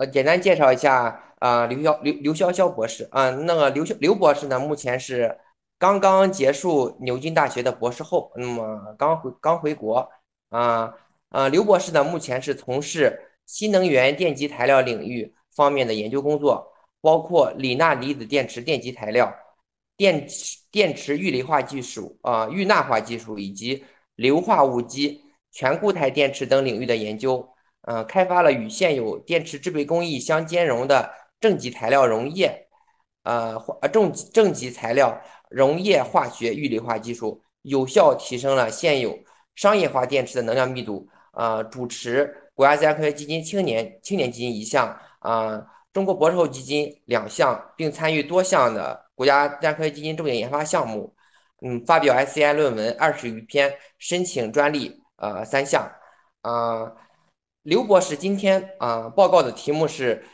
呃，简单介绍一下啊，刘潇刘刘潇潇博士，啊，那个刘刘博士呢，目前是刚刚结束牛津大学的博士后，那么刚回刚回国，啊啊，刘博士呢，目前是从事新能源电极材料领域方面的研究工作，包括锂钠离子电池电极材料、电池电池预离化技术啊、预钠化技术以及硫化物基全固态电池等领域的研究。呃，开发了与现有电池制备工艺相兼容的正极材料溶液，呃，化正正极材料溶液化学预理化技术，有效提升了现有商业化电池的能量密度。呃，主持国家自然科学基金青年青年基金一项，呃，中国博士后基金两项，并参与多项的国家自然科学基金重点研发项目。嗯，发表 SCI 论文二十余篇，申请专利呃三项，呃刘博士，今天啊，报告的题目是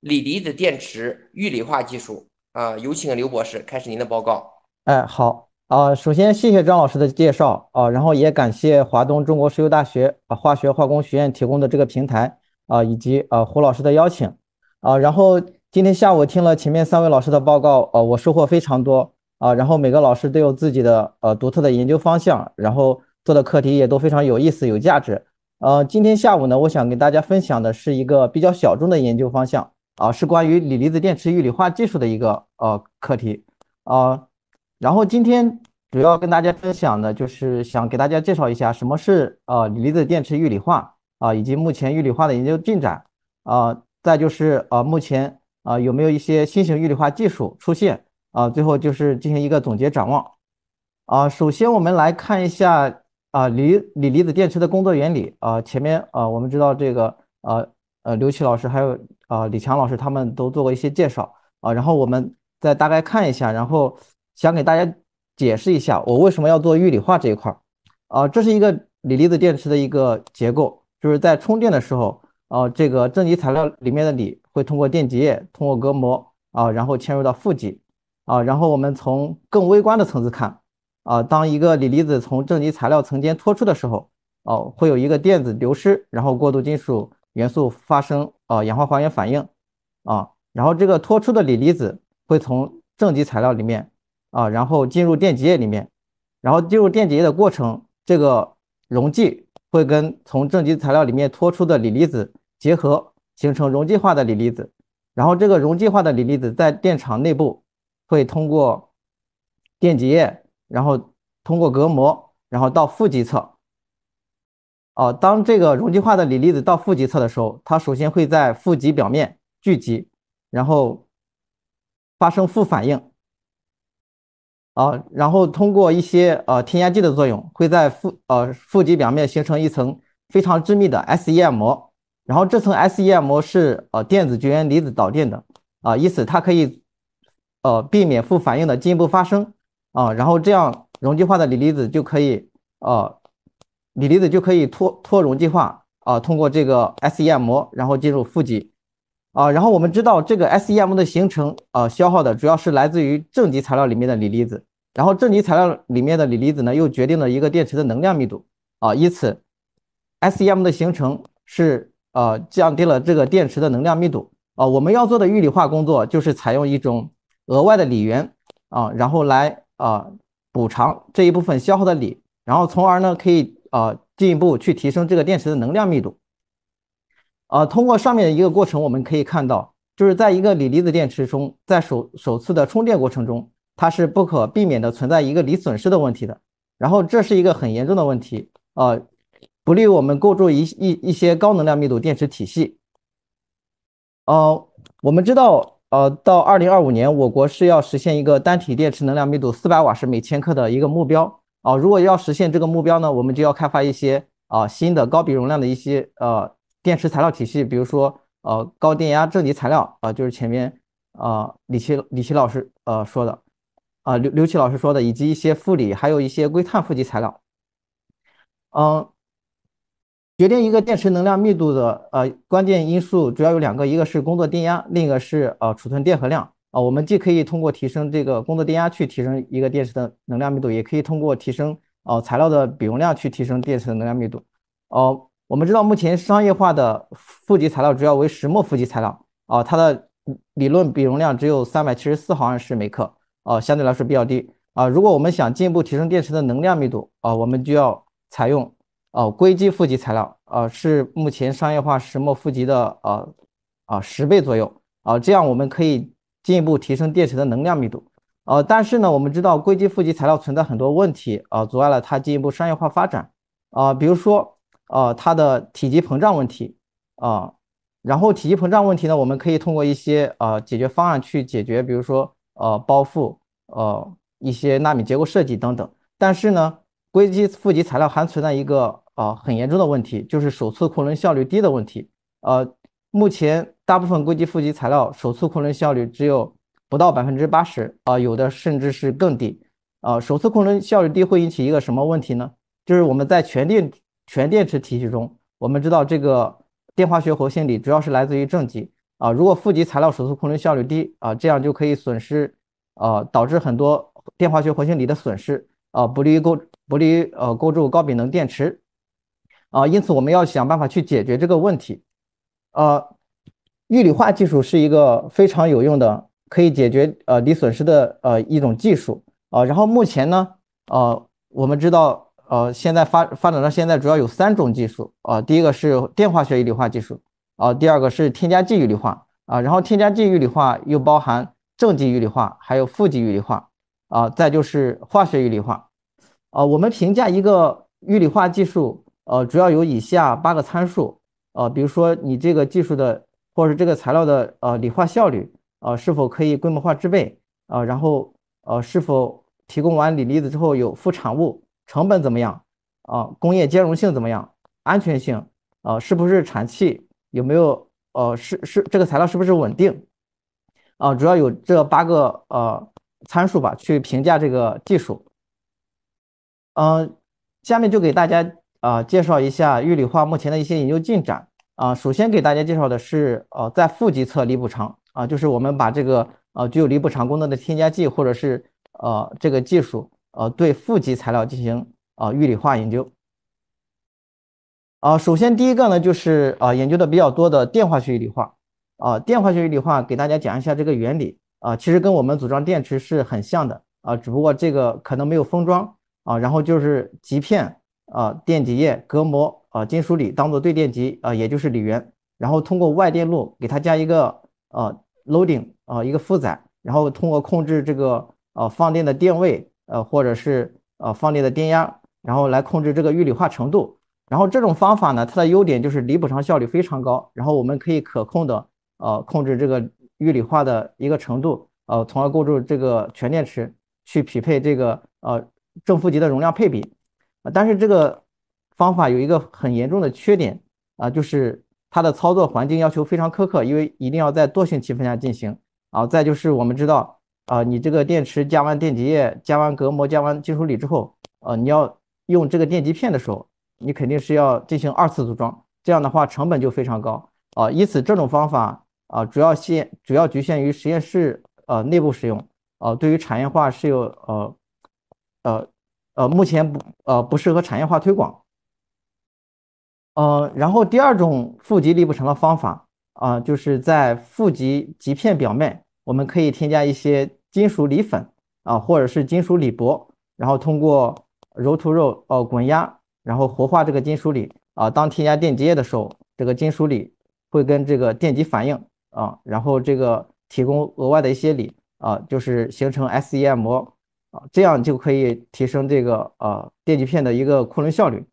锂离子电池预理化技术啊，有请刘博士开始您的报告。哎，好啊，首先谢谢张老师的介绍啊，然后也感谢华东中国石油大学啊化学化工学院提供的这个平台啊，以及啊胡老师的邀请啊，然后今天下午听了前面三位老师的报告，呃，我收获非常多啊，然后每个老师都有自己的呃独特的研究方向，然后做的课题也都非常有意思、有价值。呃，今天下午呢，我想跟大家分享的是一个比较小众的研究方向啊，是关于锂离子电池预理化技术的一个呃课题啊。然后今天主要跟大家分享的就是想给大家介绍一下什么是呃锂离子电池预理化啊，以及目前预理化的研究进展啊，再就是呃目前啊有没有一些新型预理化技术出现啊，最后就是进行一个总结展望啊。首先我们来看一下。啊，锂锂离子电池的工作原理啊，前面啊我们知道这个啊呃刘奇老师还有啊李强老师他们都做过一些介绍啊，然后我们再大概看一下，然后想给大家解释一下我为什么要做预理化这一块儿啊，这是一个锂离子电池的一个结构，就是在充电的时候啊，这个正极材料里面的锂会通过电极液通过隔膜啊，然后嵌入到负极啊，然后我们从更微观的层次看。啊，当一个锂离子从正极材料层间脱出的时候，哦，会有一个电子流失，然后过渡金属元素发生呃氧化还原反应，啊，然后这个脱出的锂离子会从正极材料里面啊，然后进入电解液里面，然后进入电解液的过程，这个溶剂会跟从正极材料里面脱出的锂离子结合，形成溶剂化的锂离子，然后这个溶剂化的锂离子在电场内部会通过电解液。然后通过隔膜，然后到负极侧。哦，当这个溶剂化的锂离子到负极侧的时候，它首先会在负极表面聚集，然后发生负反应。啊，然后通过一些呃添加剂的作用，会在负呃负极表面形成一层非常致密的 s e m 膜。然后这层 s e m 膜是呃电子绝缘、离子导电的啊，以此它可以呃避免负反应的进一步发生。啊，然后这样溶剂化的锂离子就可以，呃，锂离子就可以脱脱溶剂化，啊，通过这个 S E M 膜，然后进入负极，啊，然后我们知道这个 S E M 的形成，啊，消耗的主要是来自于正极材料里面的锂离子，然后正极材料里面的锂离子呢，又决定了一个电池的能量密度，啊，因此 S E M 的形成是，呃，降低了这个电池的能量密度，啊，我们要做的预理化工作就是采用一种额外的锂源，啊，然后来。啊，补偿这一部分消耗的锂，然后从而呢可以啊进一步去提升这个电池的能量密度。啊，通过上面的一个过程，我们可以看到，就是在一个锂离子电池中，在首首次的充电过程中，它是不可避免的存在一个锂损失的问题的。然后这是一个很严重的问题啊，不利于我们构筑一一一些高能量密度电池体系。哦，我们知道。呃，到二零二五年，我国是要实现一个单体电池能量密度四百瓦时每千克的一个目标啊。如果要实现这个目标呢，我们就要开发一些啊新的高比容量的一些呃电池材料体系，比如说呃高电压正极材料啊，就是前面呃李奇李奇老师呃说的啊刘刘奇老师说的，以及一些负锂，还有一些硅碳负极材料，嗯。决定一个电池能量密度的呃关键因素主要有两个，一个是工作电压，另一个是呃储存电荷量啊。我们既可以通过提升这个工作电压去提升一个电池的能量密度，也可以通过提升哦材料的比容量去提升电池的能量密度。哦，我们知道目前商业化的负极材料主要为石墨负极材料啊，它的理论比容量只有三百七十四毫安时每克啊，相对来说比较低啊。如果我们想进一步提升电池的能量密度啊，我们就要采用。哦，硅基负极材料，呃，是目前商业化石墨负极的，呃，啊十倍左右，啊，这样我们可以进一步提升电池的能量密度，呃，但是呢，我们知道硅基负极材料存在很多问题，啊，阻碍了它进一步商业化发展，啊，比如说，啊，它的体积膨胀问题，啊，然后体积膨胀问题呢，我们可以通过一些，呃，解决方案去解决，比如说，呃，包覆，呃，一些纳米结构设计等等，但是呢，硅基负极材料还存在一个。啊，很严重的问题就是首次库仑效率低的问题。呃，目前大部分硅基负极材料首次库仑效率只有不到百分之八十，啊，有的甚至是更低。啊，首次库仑效率低会引起一个什么问题呢？就是我们在全电全电池体系中，我们知道这个电化学活性锂主要是来自于正极。啊，如果负极材料首次库仑效率低，啊，这样就可以损失，啊，导致很多电化学活性锂的损失，啊，不利于构不利于呃构筑高比能电池。啊，因此我们要想办法去解决这个问题。呃，预理化技术是一个非常有用的，可以解决呃锂损失的呃一种技术。啊，然后目前呢，呃，我们知道，呃，现在发发展到现在主要有三种技术。啊，第一个是电化学预锂化技术。啊，第二个是添加剂预锂化。啊，然后添加剂预锂化又包含正极预锂化，还有负极预锂化。啊，再就是化学预锂化。啊，我们评价一个预理化技术。呃，主要有以下八个参数，呃，比如说你这个技术的，或者是这个材料的，呃，理化效率，呃，是否可以规模化制备，呃，然后，呃，是否提供完锂离子之后有副产物，成本怎么样，啊，工业兼容性怎么样，安全性，啊，是不是产气，有没有，呃，是是这个材料是不是稳定，啊，主要有这八个呃参数吧，去评价这个技术。嗯，下面就给大家。啊，介绍一下预理化目前的一些研究进展啊。首先给大家介绍的是，呃，在负极侧离补偿啊，就是我们把这个呃具有离补偿功能的添加剂或者是呃这个技术呃对负极材料进行啊预理化研究啊。首先第一个呢就是啊研究的比较多的电化学预锂化啊，电化学预锂化给大家讲一下这个原理啊，其实跟我们组装电池是很像的啊，只不过这个可能没有封装啊，然后就是极片。啊，电解液、隔膜啊，金属锂当做对电极啊，也就是锂源，然后通过外电路给它加一个啊 loading 啊一个负载，然后通过控制这个呃放电的电位呃或者是呃放电的电压，然后来控制这个预理化程度。然后这种方法呢，它的优点就是锂补偿效率非常高，然后我们可以可控的呃控制这个预理化的一个程度，呃，从而构筑这个全电池去匹配这个呃正负极的容量配比。啊，但是这个方法有一个很严重的缺点啊，就是它的操作环境要求非常苛刻，因为一定要在惰性气氛下进行啊。再就是我们知道啊，你这个电池加完电极液、加完隔膜、加完金属锂之后，呃，你要用这个电极片的时候，你肯定是要进行二次组装，这样的话成本就非常高啊。因此，这种方法啊，主要限主要局限于实验室呃内部使用啊，对于产业化是有呃呃。呃，目前不呃不适合产业化推广。呃，然后第二种负极力不成的方法啊，就是在负极极片表面，我们可以添加一些金属锂粉啊，或者是金属锂箔，然后通过揉涂肉呃滚压，然后活化这个金属锂啊，当添加电极液的时候，这个金属锂会跟这个电极反应啊，然后这个提供额外的一些锂啊，就是形成 SEI 膜。这样就可以提升这个呃电极片的一个库仑效率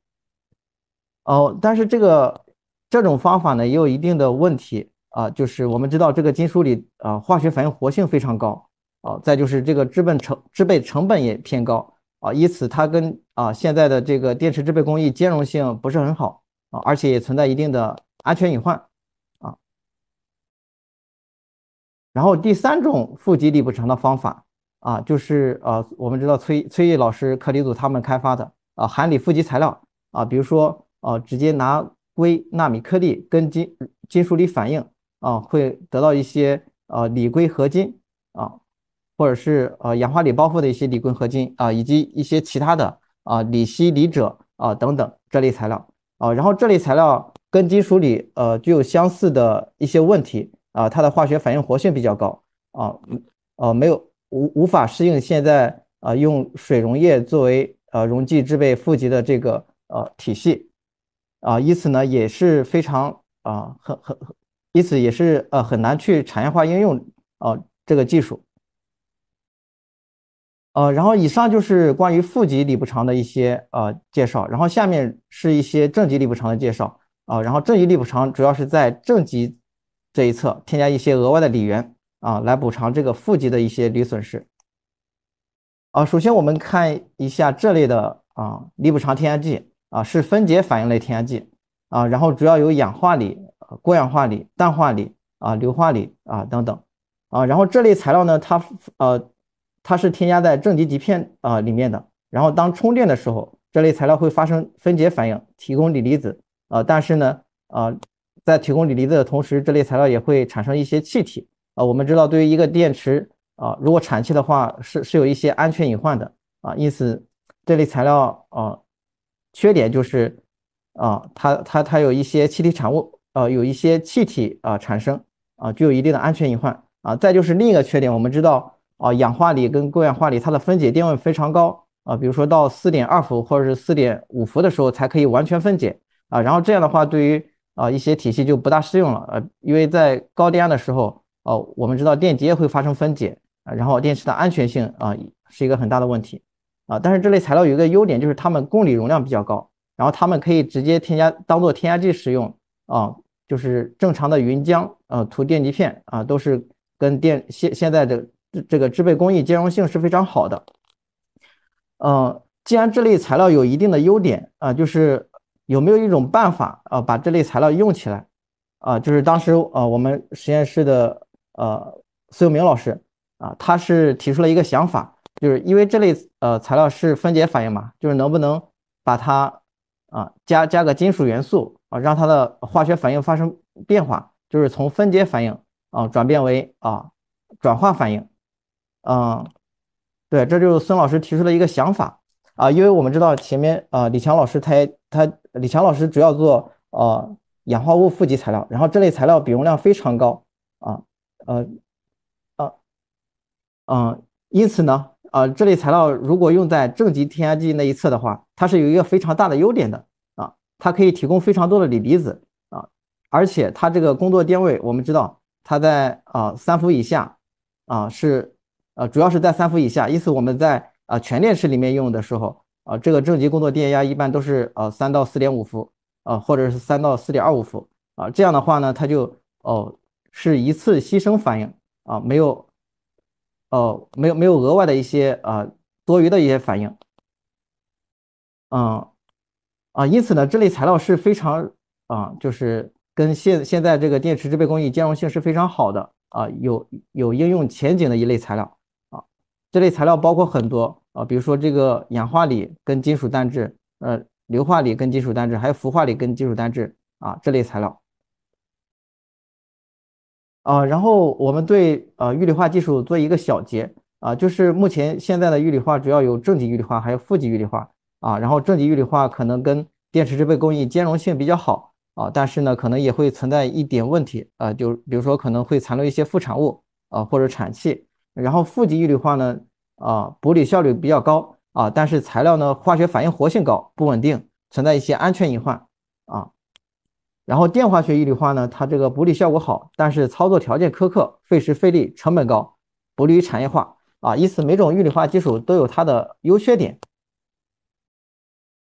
哦，但是这个这种方法呢也有一定的问题啊，就是我们知道这个金属锂啊化学反应活性非常高啊，再就是这个制备成制备成本也偏高啊，因此它跟啊现在的这个电池制备工艺兼容性不是很好啊，而且也存在一定的安全隐患啊。然后第三种负极锂不长的方法。啊，就是呃，我们知道崔崔毅老师课题组他们开发的啊，含锂负极材料啊，比如说啊，直接拿硅纳米颗粒跟金金属锂反应啊，会得到一些呃锂硅合金啊，或者是呃氧化锂包覆的一些锂硅合金啊，以及一些其他的啊锂锡锂锗啊等等这类材料啊，然后这类材料跟金属锂呃具有相似的一些问题啊，它的化学反应活性比较高啊，呃没有。无无法适应现在啊，用水溶液作为呃溶剂制备负极的这个呃体系啊，以此呢也是非常啊很很以此也是呃很难去产业化应用啊这个技术。呃，然后以上就是关于负极里布长的一些呃介绍，然后下面是一些正极里布长的介绍啊，然后正极里布长主要是在正极这一侧添加一些额外的锂源。啊，来补偿这个负极的一些锂损失。啊，首先我们看一下这类的啊锂补偿添加剂啊是分解反应类添加剂啊，然后主要有氧化锂、过氧化锂、氮化锂啊、硫化锂啊等等啊。然后这类材料呢，它呃它是添加在正极极片啊里面的。然后当充电的时候，这类材料会发生分解反应，提供锂离子啊。但是呢啊，在提供锂离子的同时，这类材料也会产生一些气体。我们知道，对于一个电池啊，如果产气的话，是是有一些安全隐患的啊。因此，这类材料啊，缺点就是啊，它它它有一些气体产物，呃，有一些气体啊产生啊，具有一定的安全隐患啊。再就是另一个缺点，我们知道啊，氧化锂跟过氧化锂它的分解电位非常高啊，比如说到四点二伏或者是四点五伏的时候才可以完全分解啊。然后这样的话，对于啊一些体系就不大适用了啊，因为在高电压的时候。哦，我们知道电极会发生分解啊，然后电池的安全性啊是一个很大的问题啊。但是这类材料有一个优点，就是它们公里容量比较高，然后它们可以直接添加当做添加剂使用啊，就是正常的云浆啊涂电极片啊都是跟电现现在的这个制备工艺兼容性是非常好的。嗯，既然这类材料有一定的优点啊，就是有没有一种办法啊把这类材料用起来啊？就是当时啊我们实验室的。呃，孙永明老师啊，他是提出了一个想法，就是因为这类呃材料是分解反应嘛，就是能不能把它啊加加个金属元素啊，让它的化学反应发生变化，就是从分解反应啊转变为啊转化反应。嗯，对，这就是孙老师提出了一个想法啊，因为我们知道前面啊李强老师他他李强老师主要做呃氧化物负极材料，然后这类材料比容量非常高。呃，呃，嗯，因此呢，啊，这类材料如果用在正极添加剂那一侧的话，它是有一个非常大的优点的啊，它可以提供非常多的锂离子啊，而且它这个工作电位，我们知道它在啊三伏以下啊是呃主要是在三伏以下，因此我们在啊全电池里面用的时候，啊这个正极工作电压一般都是呃三到四点五伏啊，或者是三到四点二五伏啊，这样的话呢，它就哦。是一次牺牲反应啊，没有，哦，没有没有额外的一些啊多余的一些反应，嗯，啊，因此呢，这类材料是非常啊，就是跟现现在这个电池制备工艺兼容性是非常好的啊，有有应用前景的一类材料啊，这类材料包括很多啊，比如说这个氧化锂跟金属单质，呃，硫化锂跟金属单质，还有氟化锂跟金属单质啊，这类材料。啊，然后我们对呃预理化技术做一个小结啊，就是目前现在的预理化主要有正极预理化，还有负极预理化啊。然后正极预理化可能跟电池制备工艺兼容性比较好啊，但是呢可能也会存在一点问题啊，就比如说可能会残留一些副产物啊或者产气。然后负极预理化呢啊，补理效率比较高啊，但是材料呢化学反应活性高，不稳定，存在一些安全隐患啊。然后电化学一锂化呢，它这个补锂效果好，但是操作条件苛刻，费时费力，成本高，不利于产业化啊。因此，每种一锂化技术都有它的优缺点。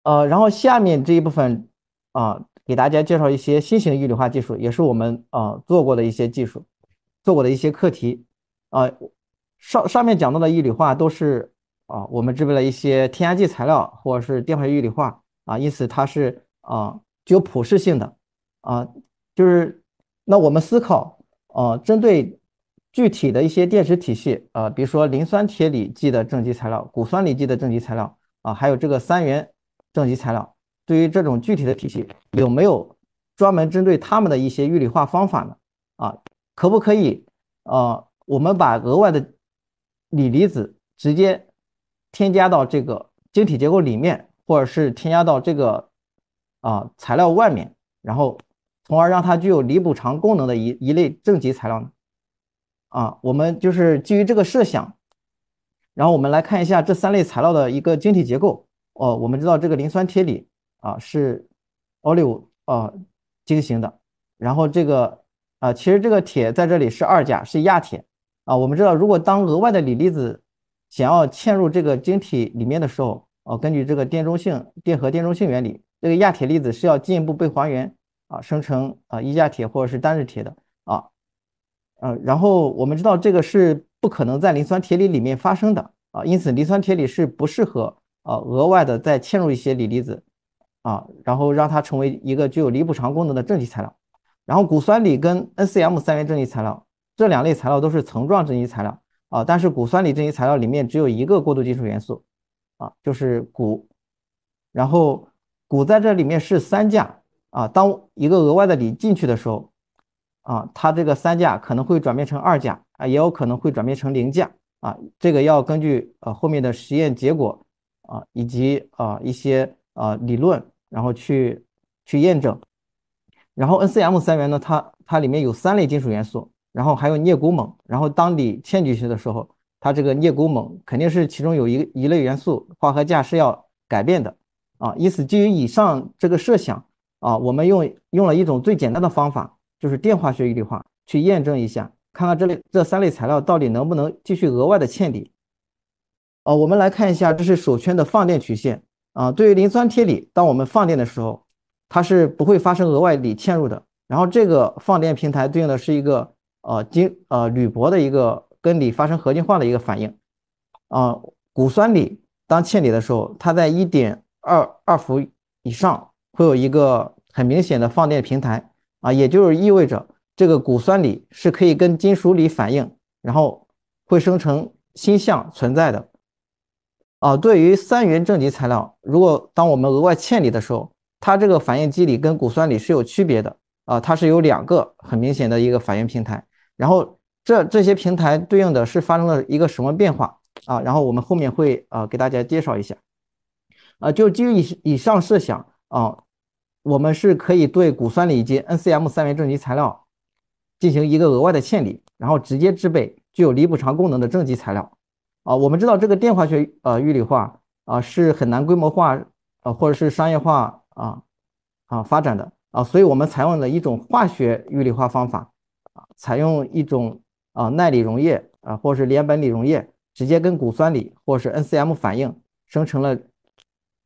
呃，然后下面这一部分啊，给大家介绍一些新型一锂化技术，也是我们啊做过的一些技术，做过的一些课题啊。上上面讲到的一锂化都是啊我们这边的一些添加剂材料或者是电化学一锂化啊，因此它是啊具有普适性的。啊，就是那我们思考啊，针对具体的一些电池体系啊，比如说磷酸铁锂系的正极材料、钴酸锂系的正极材料啊，还有这个三元正极材料，对于这种具体的体系，有没有专门针对他们的一些预理化方法呢？啊，可不可以？呃，我们把额外的锂离子直接添加到这个晶体结构里面，或者是添加到这个啊材料外面，然后。从而让它具有锂补偿功能的一一类正极材料呢？啊，我们就是基于这个设想，然后我们来看一下这三类材料的一个晶体结构。哦，我们知道这个磷酸铁锂啊是奥利啊晶型的，然后这个啊其实这个铁在这里是二价是亚铁啊。我们知道如果当额外的锂离子想要嵌入这个晶体里面的时候，哦，根据这个电中性电荷电中性原理，这个亚铁离子是要进一步被还原。啊，生成啊一价铁或者是单质铁的啊，嗯，然后我们知道这个是不可能在磷酸铁锂里面发生的啊，因此磷酸铁锂是不适合啊额外的再嵌入一些锂离子啊，然后让它成为一个具有锂补偿功能的正极材料。然后钴酸锂跟 N C M 三元正极材料这两类材料都是层状正极材料啊，但是钴酸锂正极材料里面只有一个过渡金属元素啊，就是钴，然后钴在这里面是三价。啊，当一个额外的锂进去的时候，啊，它这个三价可能会转变成二价啊，也有可能会转变成零价啊，这个要根据呃后面的实验结果啊，以及啊一些啊理论，然后去去验证。然后 N C M 三元呢，它它里面有三类金属元素，然后还有镍钴锰，然后当锂嵌进去的时候，它这个镍钴锰肯定是其中有一一类元素化合价是要改变的啊，因此基于以上这个设想。啊，我们用用了一种最简单的方法，就是电化学一体化，去验证一下，看看这类这三类材料到底能不能继续额外的嵌底。哦，我们来看一下，这是手圈的放电曲线啊。对于磷酸铁锂，当我们放电的时候，它是不会发生额外锂嵌入的。然后这个放电平台对应的是一个呃金呃铝箔的一个跟锂发生合金化的一个反应。啊，钴酸锂当嵌锂的时候，它在一点二二伏以上。会有一个很明显的放电平台啊，也就是意味着这个钴酸锂是可以跟金属锂反应，然后会生成新相存在的啊。对于三元正极材料，如果当我们额外嵌锂的时候，它这个反应机理跟钴酸锂是有区别的啊。它是有两个很明显的一个反应平台，然后这这些平台对应的是发生了一个什么变化啊？然后我们后面会啊给大家介绍一下啊，就基于以以上设想啊。我们是可以对钴酸锂以及 NCM 三元正极材料进行一个额外的嵌锂，然后直接制备具有锂补偿功能的正极材料。啊，我们知道这个电化学呃预锂化啊是很难规模化啊或者是商业化啊啊发展的啊，所以我们采用了一种化学预锂化方法啊，采用一种啊耐锂溶液啊或者是联苯锂溶液，直接跟钴酸锂或者是 NCM 反应，生成了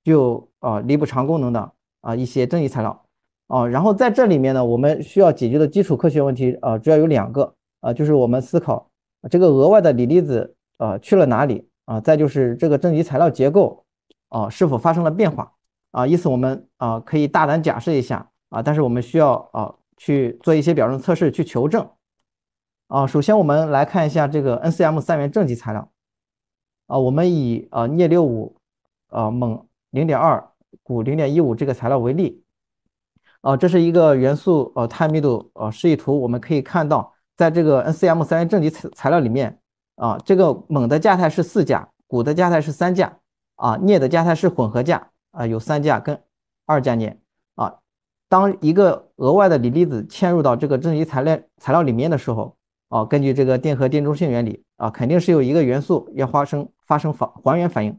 具有啊锂补偿功能的。啊，一些正极材料，啊，然后在这里面呢，我们需要解决的基础科学问题，啊，主要有两个，啊，就是我们思考这个额外的锂离子，啊，去了哪里，啊，再就是这个正极材料结构，啊，是否发生了变化，啊，因此我们啊，可以大胆假设一下，啊，但是我们需要啊，去做一些表征测试去求证，啊，首先我们来看一下这个 N C M 三元正极材料，啊，我们以啊镍六五，啊锰零点二。钴零点一五这个材料为例，啊，这是一个元素呃碳密度呃示意图。我们可以看到，在这个 N C M 三正极材材料里面啊，这个锰的价态是四价，钴的价态是三价，啊，镍的价态是混合价啊，有三价跟二价镍啊。当一个额外的锂离子嵌入到这个正极材料材料里面的时候，啊，根据这个电荷电中性原理啊，肯定是有一个元素要发生发生反还原反应。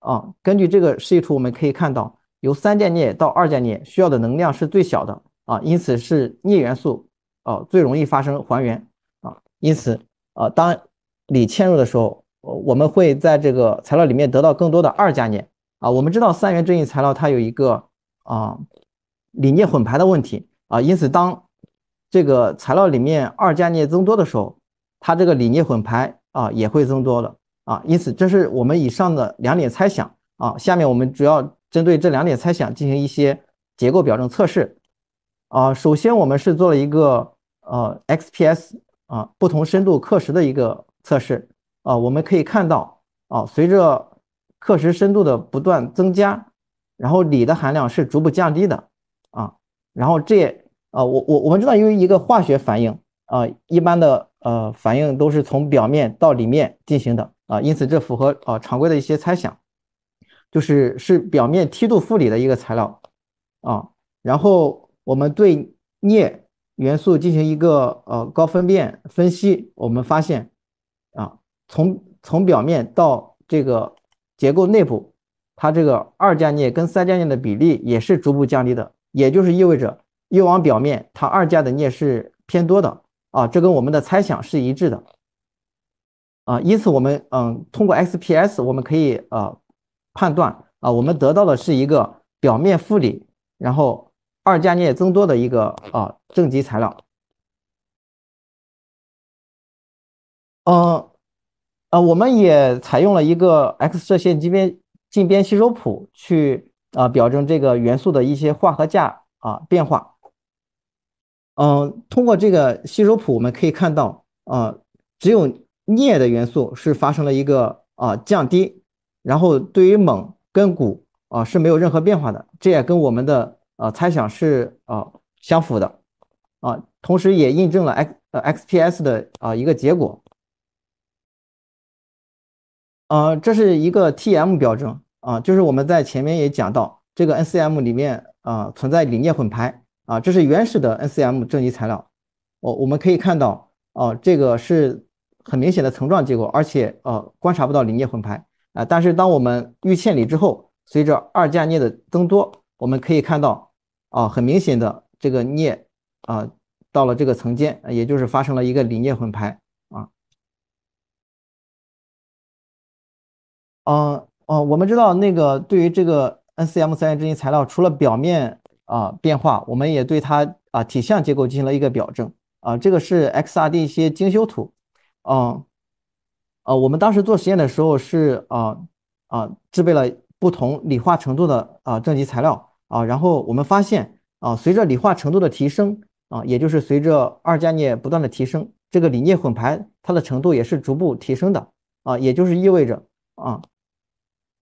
啊，根据这个示意图，我们可以看到，由三价镍到二价镍需要的能量是最小的啊，因此是镍元素啊最容易发生还原啊，因此啊，当锂嵌入的时候，我们会在这个材料里面得到更多的二价镍啊。我们知道三元正一材料它有一个啊锂镍混排的问题啊，因此当这个材料里面二价镍增多的时候，它这个锂镍混排啊也会增多的。啊，因此这是我们以上的两点猜想啊。下面我们主要针对这两点猜想进行一些结构表征测试啊。首先我们是做了一个呃 XPS 啊不同深度刻蚀的一个测试啊。我们可以看到啊，随着刻蚀深度的不断增加，然后锂的含量是逐步降低的啊。然后这啊我我我们知道由于一个化学反应啊，一般的呃反应都是从表面到里面进行的。啊，因此这符合啊常规的一些猜想，就是是表面梯度复理的一个材料啊。然后我们对镍元素进行一个呃高分辨分析，我们发现啊从从表面到这个结构内部，它这个二价镍跟三价镍的比例也是逐步降低的，也就是意味着越往表面它二价的镍是偏多的啊，这跟我们的猜想是一致的。啊，因此我们嗯，通过 XPS 我们可以呃判断啊，我们得到的是一个表面负离，然后二价镍增多的一个啊正极材料。嗯，呃，我们也采用了一个 X 射线近边近边吸收谱去啊表征这个元素的一些化合价啊变化。嗯，通过这个吸收谱我们可以看到啊，只有镍的元素是发生了一个啊降低，然后对于锰跟钴啊是没有任何变化的，这也跟我们的啊猜想是啊相符的啊，同时也印证了 x 呃 xps 的啊一个结果，呃这是一个 tm 表征啊，就是我们在前面也讲到这个 ncm 里面啊存在锂镍混排啊，这是原始的 ncm 正极材料，我我们可以看到哦这个是。很明显的层状结构，而且呃观察不到锂镍混排啊。但是当我们预嵌锂之后，随着二价镍的增多，我们可以看到啊很明显的这个镍啊到了这个层间，也就是发生了一个锂镍混排啊。嗯哦，我们知道那个对于这个 N C M 三元制极材料，除了表面啊变化，我们也对它啊体相结构进行了一个表证。啊。这个是 X R D 一些精修图。嗯，呃，我们当时做实验的时候是啊啊制备了不同理化程度的啊正极材料啊，然后我们发现啊，随着理化程度的提升啊，也就是随着二价镍不断的提升，这个锂镍混排它的程度也是逐步提升的啊，也就是意味着啊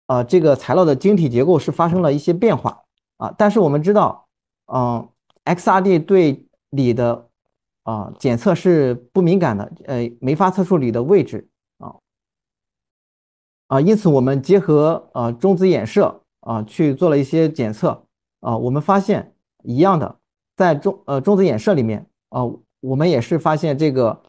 啊这个材料的晶体结构是发生了一些变化啊，但是我们知道嗯 XRD 对锂的。啊，检测是不敏感的，呃，没法测出铝的位置啊，啊，因此我们结合啊中子衍射啊去做了一些检测啊，我们发现一样的，在中呃中子衍射里面啊，我们也是发现这个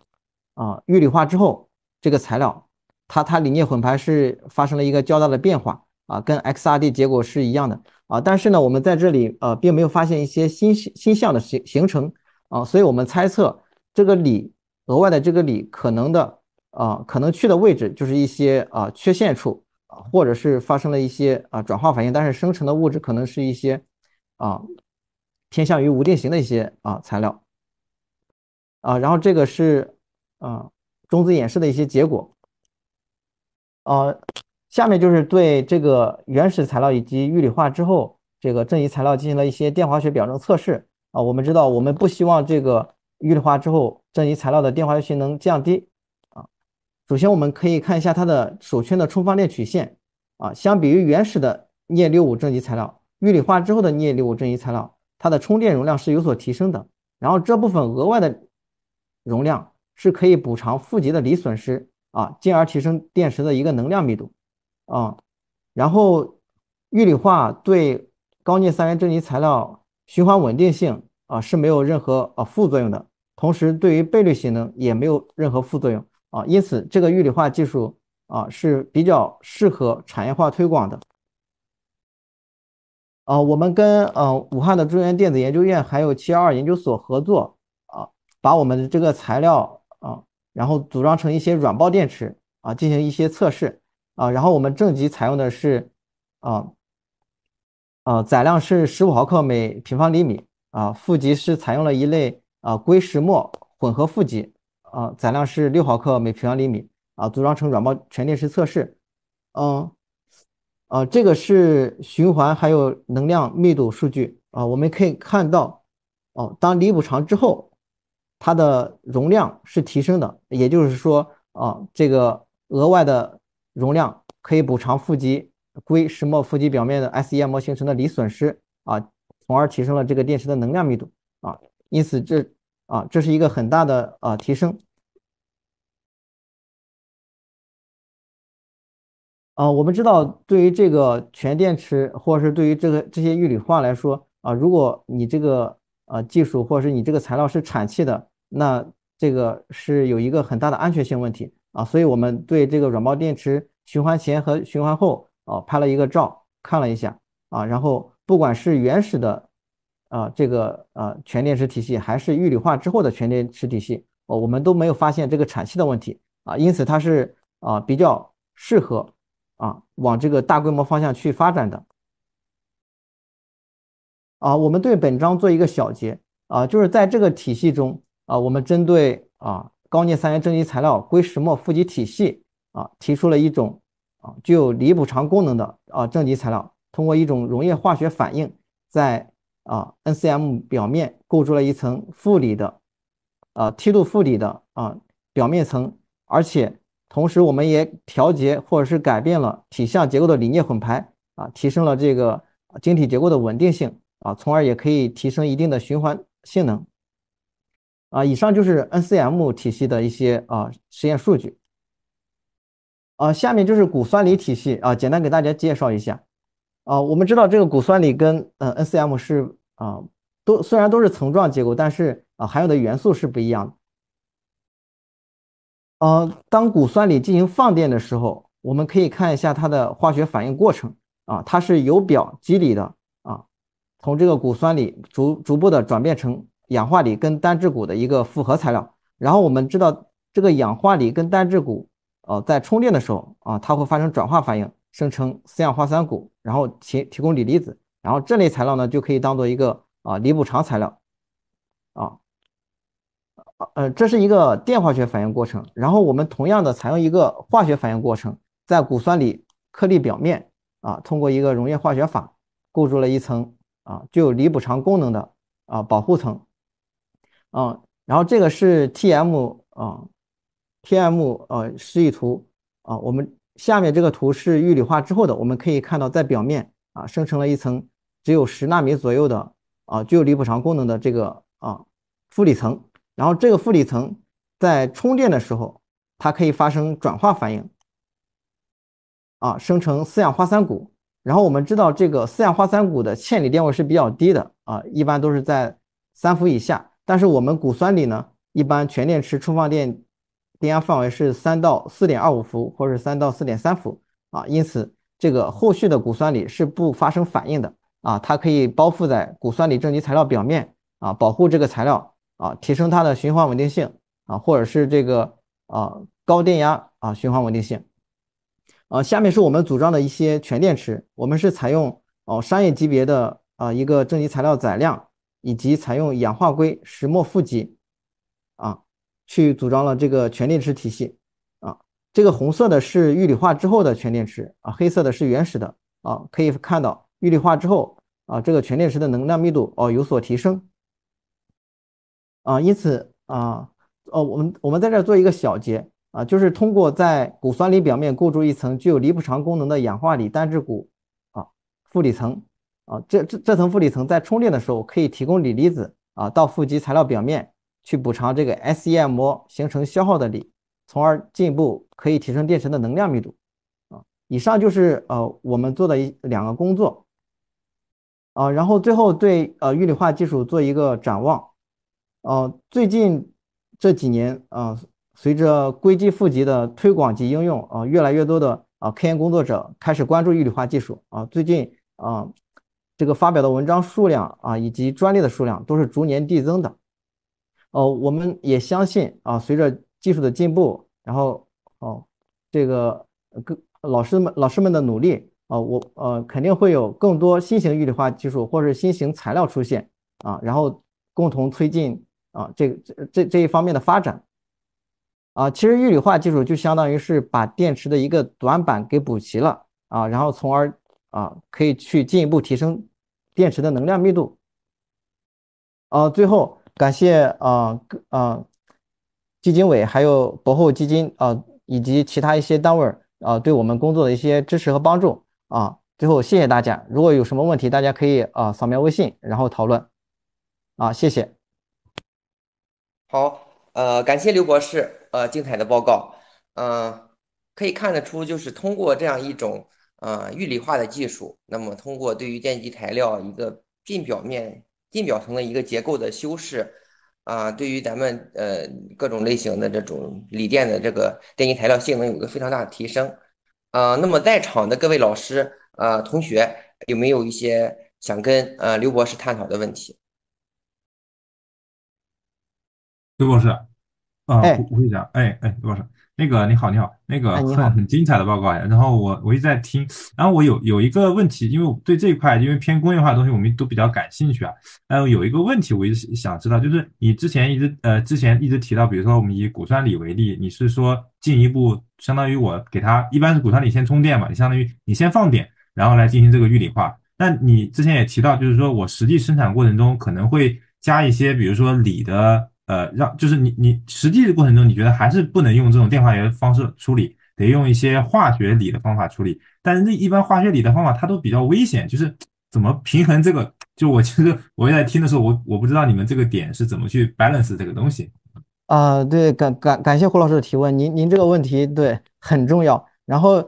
啊预理化之后这个材料它它锂镍混排是发生了一个较大的变化啊，跟 XRD 结果是一样的啊，但是呢，我们在这里呃并没有发现一些新新相的形形成。啊，所以我们猜测这个锂额外的这个锂可能的啊，可能去的位置就是一些啊缺陷处啊，或者是发生了一些啊转化反应，但是生成的物质可能是一些啊偏向于无定型的一些啊材料啊。然后这个是啊中子演示的一些结果啊。下面就是对这个原始材料以及预理化之后这个正极材料进行了一些电化学表征测试。啊，我们知道，我们不希望这个预锂化之后正极材料的电化学性能降低。啊，首先我们可以看一下它的首圈的充放电曲线。啊，相比于原始的镍六五正极材料，预锂化之后的镍六五正极材料，它的充电容量是有所提升的。然后这部分额外的容量是可以补偿负极的锂损失。啊，进而提升电池的一个能量密度。啊，然后预锂化对高镍三元正极材料。循环稳定性啊是没有任何啊副作用的，同时对于倍率性能也没有任何副作用啊，因此这个预理化技术啊是比较适合产业化推广的。啊，我们跟呃武汉的中原电子研究院还有七幺二研究所合作啊，把我们的这个材料啊，然后组装成一些软包电池啊，进行一些测试啊，然后我们正极采用的是啊。呃，载量是十五毫克每平方厘米啊，负极是采用了一类啊硅石墨混合负极，啊，载量是六毫克每平方厘米啊，组装成软包全电池测试，嗯，啊，这个是循环还有能量密度数据啊，我们可以看到哦，当锂补偿之后，它的容量是提升的，也就是说啊，这个额外的容量可以补偿负极。硅石墨负极表面的 S E m 膜形成的锂损失啊，从而提升了这个电池的能量密度啊，因此这啊这是一个很大的啊提升。啊，我们知道对于这个全电池或者是对于这个这些预理化来说啊，如果你这个啊技术或者是你这个材料是产气的，那这个是有一个很大的安全性问题啊，所以我们对这个软包电池循环前和循环后。哦，拍了一个照，看了一下啊，然后不管是原始的啊这个啊全电池体系，还是预理化之后的全电池体系，哦，我们都没有发现这个产气的问题啊，因此它是啊比较适合啊往这个大规模方向去发展的。啊，我们对本章做一个小结啊，就是在这个体系中啊，我们针对啊高镍三元正极材料硅石墨负极体系啊，提出了一种。啊，具有锂补偿功能的啊正极材料，通过一种溶液化学反应，在啊 NCM 表面构筑了一层负锂的啊梯度负理的啊表面层，而且同时我们也调节或者是改变了体相结构的锂镍混排啊，提升了这个晶体结构的稳定性啊，从而也可以提升一定的循环性能啊。以上就是 NCM 体系的一些啊实验数据。啊，下面就是钴酸锂体系啊，简单给大家介绍一下啊。我们知道这个钴酸锂跟呃 N C M 是啊，都虽然都是层状结构，但是啊含有的元素是不一样的。呃，当钴酸锂进行放电的时候，我们可以看一下它的化学反应过程啊，它是由表及里的啊，从这个钴酸锂逐逐步的转变成氧化锂跟单质钴的一个复合材料。然后我们知道这个氧化锂跟单质钴。呃，在充电的时候啊，它会发生转化反应，生成四氧化三钴，然后提提供锂离子，然后这类材料呢就可以当做一个啊锂补偿材料啊，呃这是一个电化学反应过程，然后我们同样的采用一个化学反应过程，在钴酸锂颗粒表面啊，通过一个溶液化学法构筑了一层啊具有锂补偿功能的啊保护层，嗯，然后这个是 TM 啊。T M 呃示意图啊，我们下面这个图是预理化之后的，我们可以看到在表面啊生成了一层只有十纳米左右的啊具有锂补偿功能的这个啊负锂层，然后这个负锂层在充电的时候它可以发生转化反应啊生成四氧化三钴，然后我们知道这个四氧化三钴的嵌锂电位是比较低的啊，一般都是在三伏以下，但是我们钴酸锂呢一般全电池充放电电压范围是三到四点二五伏，或者是三到四点三伏啊，因此这个后续的钴酸锂是不发生反应的啊，它可以包覆在钴酸锂正极材料表面啊，保护这个材料啊，提升它的循环稳定性啊，或者是这个啊高电压啊循环稳定性。呃，下面是我们组装的一些全电池，我们是采用哦商业级别的啊一个正极材料载量，以及采用氧化硅石墨负极啊。去组装了这个全电池体系啊，这个红色的是预理化之后的全电池啊，黑色的是原始的啊，可以看到预理化之后啊，这个全电池的能量密度哦有所提升啊，因此啊，哦，我们我们在这做一个小结啊，就是通过在钴酸锂表面构筑一层具有锂补偿功能的氧化锂单质钴啊，负锂层啊，这这这层负锂层在充电的时候可以提供锂离子啊到负极材料表面。去补偿这个 SE 膜形成消耗的力，从而进一步可以提升电池的能量密度。啊，以上就是呃我们做的一两个工作。啊，然后最后对呃预理化技术做一个展望。啊，最近这几年啊，随着硅基负极的推广及应用啊，越来越多的啊科研工作者开始关注预理化技术啊。最近啊，这个发表的文章数量啊以及专利的数量都是逐年递增的。哦，我们也相信啊，随着技术的进步，然后哦，这个各老师们老师们的努力啊，我呃肯定会有更多新型预理化技术或者是新型材料出现啊，然后共同推进啊这个这这这一方面的发展啊。其实预理化技术就相当于是把电池的一个短板给补齐了啊，然后从而啊可以去进一步提升电池的能量密度啊。最后。感谢啊啊，基金委还有博后基金啊以及其他一些单位啊，对我们工作的一些支持和帮助啊。最后谢谢大家，如果有什么问题，大家可以啊扫描微信然后讨论啊。谢谢。好，呃，感谢刘博士，呃，精彩的报告，嗯，可以看得出就是通过这样一种呃，预理化的技术，那么通过对于电极材料一个近表面。近表层的一个结构的修饰啊，对于咱们呃各种类型的这种锂电的这个电极材料性能有个非常大的提升啊。那么在场的各位老师啊同学，有没有一些想跟呃刘博士探讨的问题？刘博士啊，我胡胡先哎哎，刘博士。那个你好，你好，那个很很精彩的报告呀。然后我我一直在听，然后我有有一个问题，因为对这一块因为偏工业化的东西，我们都比较感兴趣啊。后有一个问题，我一直想知道，就是你之前一直呃之前一直提到，比如说我们以钴酸锂为例，你是说进一步相当于我给它一般是钴酸锂先充电嘛？你相当于你先放电，然后来进行这个预理化。那你之前也提到，就是说我实际生产过程中可能会加一些，比如说锂的。呃，让就是你你实际的过程中，你觉得还是不能用这种电化学方式处理，得用一些化学理的方法处理。但是那一般化学理的方法它都比较危险，就是怎么平衡这个？就我其实我在听的时候，我我不知道你们这个点是怎么去 balance 这个东西。啊，对，感感感谢胡老师的提问，您您这个问题对很重要。然后，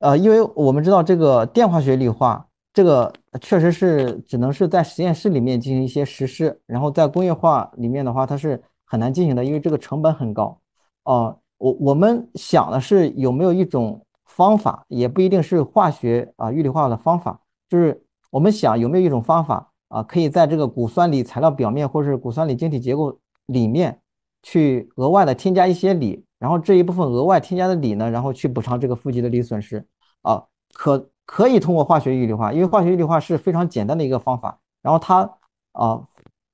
呃，因为我们知道这个电化学理化。这个确实是只能是在实验室里面进行一些实施，然后在工业化里面的话，它是很难进行的，因为这个成本很高。啊，我我们想的是有没有一种方法，也不一定是化学啊预锂化的方法，就是我们想有没有一种方法啊，可以在这个钴酸锂材料表面或者是钴酸锂晶体结构里面去额外的添加一些锂，然后这一部分额外添加的锂呢，然后去补偿这个负极的锂损失啊，可。可以通过化学预理化，因为化学预锂化是非常简单的一个方法，然后它啊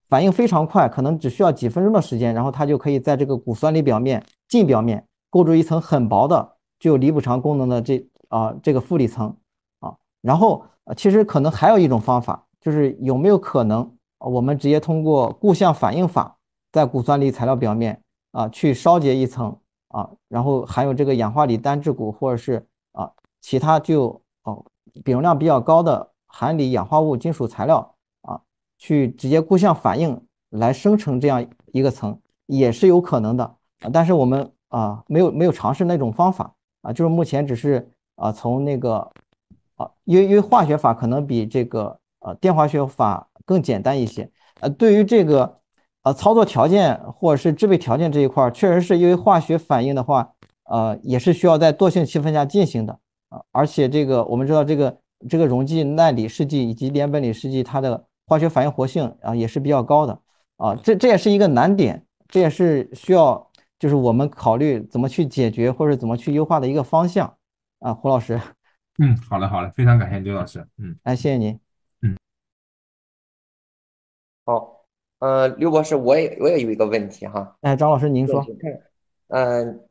反应非常快，可能只需要几分钟的时间，然后它就可以在这个钴酸锂表面近表面构筑一层很薄的具有锂补偿功能的这啊这个负离层啊。然后其实可能还有一种方法，就是有没有可能我们直接通过固相反应法在钴酸锂材料表面啊去烧结一层啊，然后含有这个氧化锂单质钴或者是啊其他具有哦，比容量比较高的含锂氧化物金属材料啊，去直接固相反应来生成这样一个层也是有可能的啊。但是我们啊，没有没有尝试那种方法啊，就是目前只是啊，从那个啊，因为因为化学法可能比这个呃电化学法更简单一些。呃，对于这个呃操作条件或者是制备条件这一块，确实是因为化学反应的话，呃，也是需要在惰性气氛下进行的。而且这个我们知道，这个这个溶剂、耐理试剂以及联苯里试剂，它的化学反应活性啊也是比较高的啊。这这也是一个难点，这也是需要就是我们考虑怎么去解决或者怎么去优化的一个方向啊。胡老师，嗯，好的，好的，非常感谢刘老师，嗯，哎，谢谢您，嗯，好，呃，刘博士，我也我也有一个问题哈，哎，张老师您说，嗯。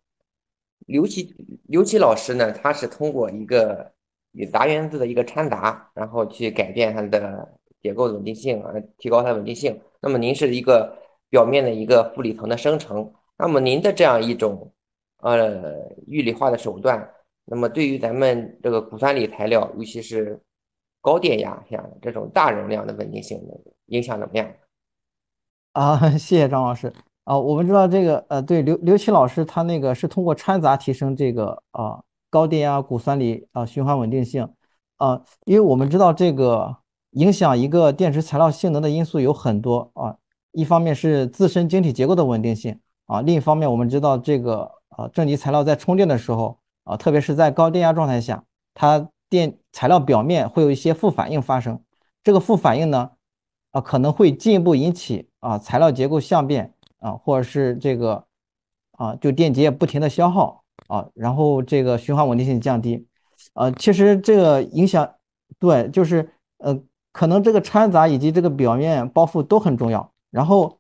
刘其刘其老师呢？他是通过一个与杂原子的一个掺杂，然后去改变它的结构稳定性，啊，提高它的稳定性。那么您是一个表面的一个负离层的生成，那么您的这样一种呃预理化的手段，那么对于咱们这个钴酸锂材料，尤其是高电压像这种大容量的稳定性影响怎么样？啊，谢谢张老师。啊，我们知道这个，呃，对刘刘琦老师他那个是通过掺杂提升这个啊高电压钴酸锂啊循环稳定性啊，因为我们知道这个影响一个电池材料性能的因素有很多啊，一方面是自身晶体结构的稳定性啊，另一方面我们知道这个呃正极材料在充电的时候啊，特别是在高电压状态下，它电材料表面会有一些副反应发生，这个副反应呢啊可能会进一步引起啊材料结构相变。啊，或者是这个，啊，就电极也不停的消耗啊，然后这个循环稳定性降低，呃，其实这个影响，对，就是，呃，可能这个掺杂以及这个表面包覆都很重要。然后，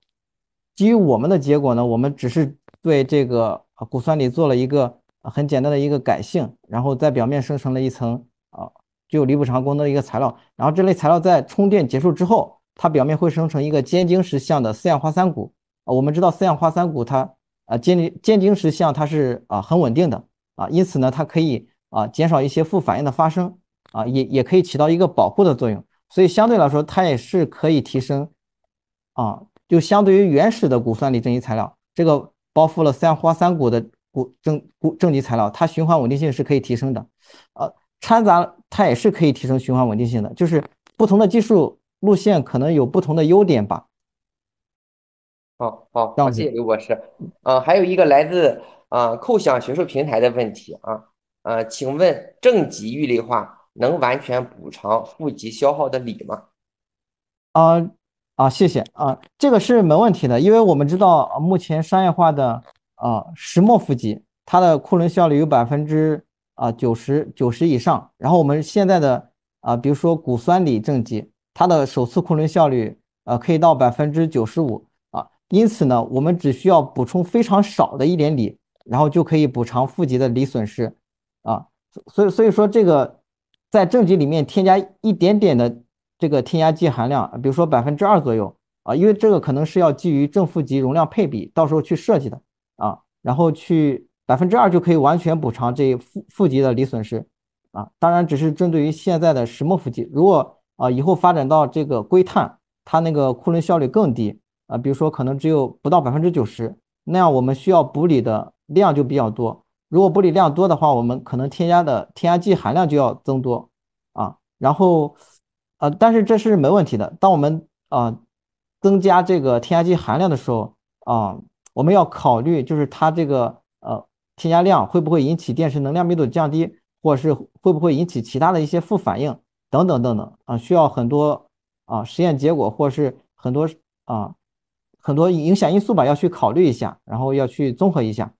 基于我们的结果呢，我们只是对这个钴酸锂做了一个很简单的一个改性，然后在表面生成了一层啊，具有离补偿功能的一个材料。然后这类材料在充电结束之后，它表面会生成一个尖晶石像的四氧化三钴。我们知道四氧化三钴它啊，坚晶坚晶石相它是啊很稳定的啊，因此呢它可以啊减少一些副反应的发生啊，也也可以起到一个保护的作用，所以相对来说它也是可以提升啊，就相对于原始的钴酸锂正极材料，这个包覆了四氧化三钴的钴正钴正极材料，它循环稳定性是可以提升的啊，掺杂它也是可以提升循环稳定性的，就是不同的技术路线可能有不同的优点吧。好好，谢谢刘博士。啊，还有一个来自啊扣享学术平台的问题啊呃，请问正极预锂化能完全补偿负极消耗的锂吗？啊啊，谢谢啊，这个是没问题的，因为我们知道目前商业化的啊石墨负极，它的库仑效率有百分之啊九十九十以上。然后我们现在的啊，比如说钴酸锂正极，它的首次库仑效率啊可以到百分之九十五。因此呢，我们只需要补充非常少的一点锂，然后就可以补偿负极的锂损失，啊，所以所以说这个在正极里面添加一点点的这个添加剂含量，比如说百分之二左右，啊，因为这个可能是要基于正负极容量配比，到时候去设计的，啊，然后去百分之二就可以完全补偿这负负极的锂损失，啊，当然只是针对于现在的石墨负极，如果啊以后发展到这个硅碳，它那个库仑效率更低。啊，比如说可能只有不到百分之九十，那样我们需要补锂的量就比较多。如果补锂量多的话，我们可能添加的添加剂含量就要增多啊。然后，呃，但是这是没问题的。当我们啊增加这个添加剂含量的时候啊，我们要考虑就是它这个呃添加量会不会引起电池能量密度降低，或是会不会引起其他的一些副反应等等等等啊，需要很多啊实验结果或是很多啊。很多影响因素吧，要去考虑一下，然后要去综合一下。